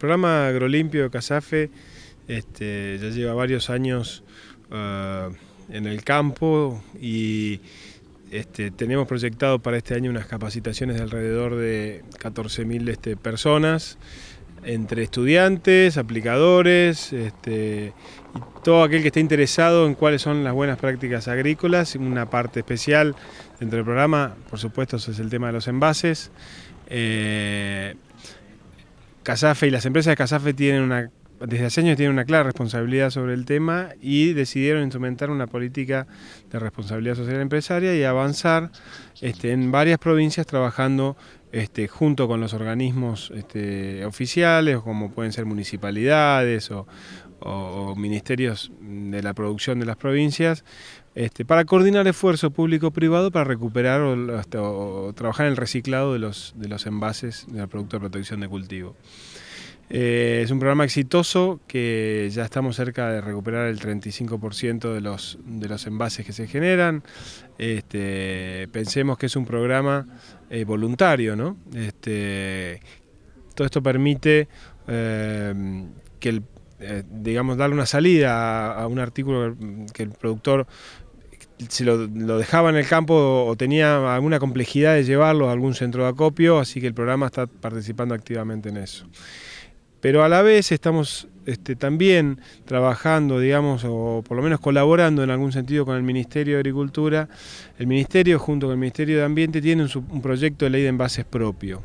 programa Agrolimpio de Casafe este, ya lleva varios años eh, en el campo y este, tenemos proyectado para este año unas capacitaciones de alrededor de 14.000 este, personas, entre estudiantes, aplicadores, y todo aquel que esté interesado en cuáles son las buenas prácticas agrícolas. Una parte especial dentro del programa, por supuesto, es el tema de los envases. Eh, Casafe y las empresas de Casafe tienen una, desde hace años tienen una clara responsabilidad sobre el tema y decidieron instrumentar una política de responsabilidad social empresaria y avanzar este, en varias provincias trabajando este, junto con los organismos este, oficiales, como pueden ser municipalidades o, o, ministerios de la producción de las provincias, este, para coordinar esfuerzo público-privado para recuperar este, o, trabajar en el reciclado de los, de los envases del producto de protección de cultivo. Eh, es un programa exitoso que ya estamos cerca de recuperar el 35% de los, de los envases que se generan. Este, pensemos que es un programa eh, voluntario, ¿no? todo esto permite eh, que el eh, digamos, darle una salida a, un artículo que el productor se lo, dejaba en el campo o tenía alguna complejidad de llevarlo a algún centro de acopio, así que el programa está participando activamente en eso. Pero a la vez estamos este, también trabajando, digamos, o por lo menos colaborando en algún sentido con el Ministerio de Agricultura. El Ministerio, junto con el Ministerio de Ambiente, tiene un, un proyecto de ley de envases propio.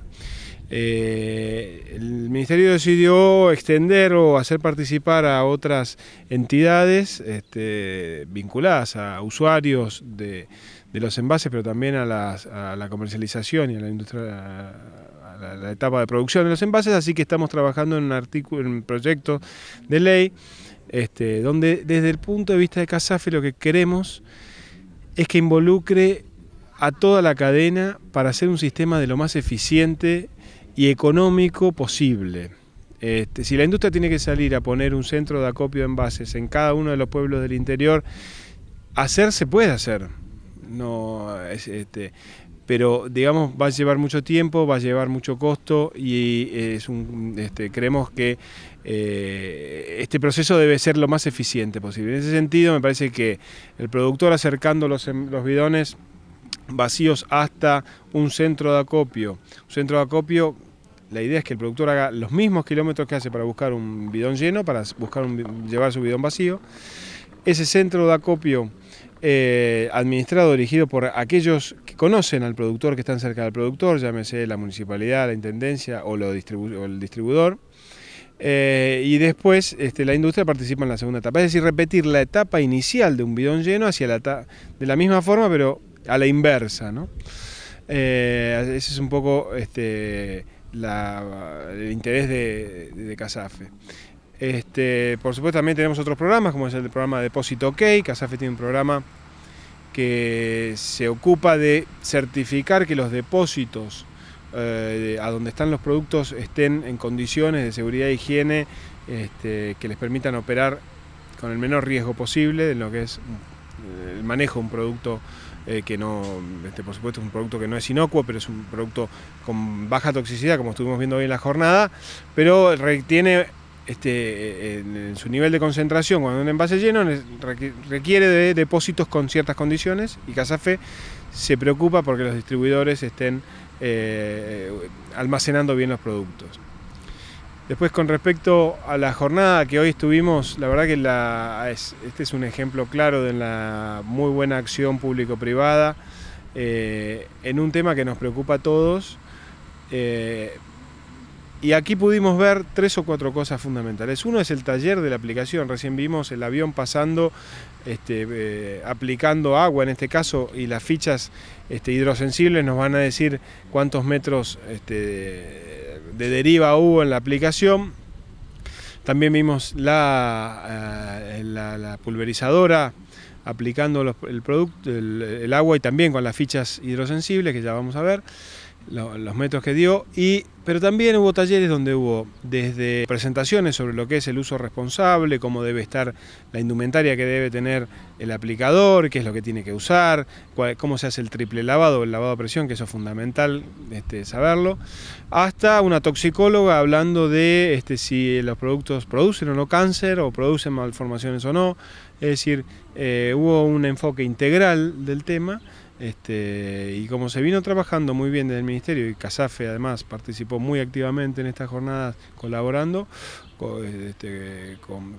Eh, el Ministerio decidió extender o hacer participar a otras entidades este, vinculadas a usuarios de, los envases, pero también a, la comercialización y a la industria la, etapa de producción de los envases, así que estamos trabajando en un, artículo, en un proyecto de ley este, donde desde el punto de vista de CASAFE lo que queremos es que involucre a toda la cadena para hacer un sistema de lo más eficiente y económico posible. Este, si la industria tiene que salir a poner un centro de acopio de envases en cada uno de los pueblos del interior, hacer se puede hacer. No, este, pero digamos va a llevar mucho tiempo, va a llevar mucho costo y eh, es este, creemos que eh, este proceso debe ser lo más eficiente posible. En ese sentido me parece que el productor acercando los, em, los bidones vacíos hasta un centro de acopio, un centro de acopio la idea es que el productor haga los mismos kilómetros que hace para buscar un bidón lleno, para buscar llevar su bidón vacío. Ese centro de acopio eh, administrado, dirigido por aquellos que conocen al productor, que están cerca del productor, llámese la municipalidad, la intendencia o, el distribuidor. Eh, y después este, la industria participa en la segunda etapa, es decir, repetir la etapa inicial de un bidón lleno hacia la de la misma forma, pero a la inversa. ¿no? Eh, ese es un poco este, el interés de, Casafe. Este, por supuesto también tenemos otros programas, como es el programa Depósito OK. Casafe tiene un programa que se ocupa de certificar que los depósitos eh, a donde están los productos estén en condiciones de seguridad e higiene este, que les permitan operar con el menor riesgo posible en lo que es eh, el manejo de un producto eh, que no, este, por supuesto es un producto que no es inocuo, pero es un producto con baja toxicidad, como estuvimos viendo hoy en la jornada, pero tiene este, eh, en, su nivel de concentración cuando un envase lleno requiere de depósitos con ciertas condiciones y Casafe se preocupa porque los distribuidores estén eh, almacenando bien los productos. Después con respecto a la jornada que hoy estuvimos, la verdad que este es un ejemplo claro de la muy buena acción público-privada eh, en un tema que nos preocupa a todos. Eh, y aquí pudimos ver tres o cuatro cosas fundamentales. Uno es el taller de la aplicación. Recién vimos el avión pasando, este, eh, aplicando agua en este caso, y las fichas este, hidrosensibles nos van a decir cuántos metros este, de deriva hubo en la aplicación. También vimos la, eh, la, pulverizadora aplicando el, producto, el agua y también con las fichas hidrosensibles que ya vamos a ver los métodos que dio, y, pero también hubo talleres donde hubo desde presentaciones sobre lo que es el uso responsable, cómo debe estar la indumentaria que debe tener el aplicador, qué es lo que tiene que usar, cómo se hace el triple lavado, o el lavado a presión, que eso es fundamental este, saberlo, hasta una toxicóloga hablando de este, si los productos producen o no cáncer o producen malformaciones o no, es decir, eh, hubo un enfoque integral del tema. Este, y como se vino trabajando muy bien desde el Ministerio y Casafe además participó muy activamente en estas jornadas colaborando este, con,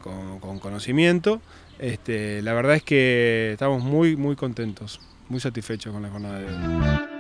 conocimiento, este, la verdad es que estamos muy, muy contentos, muy satisfechos con la jornada de hoy.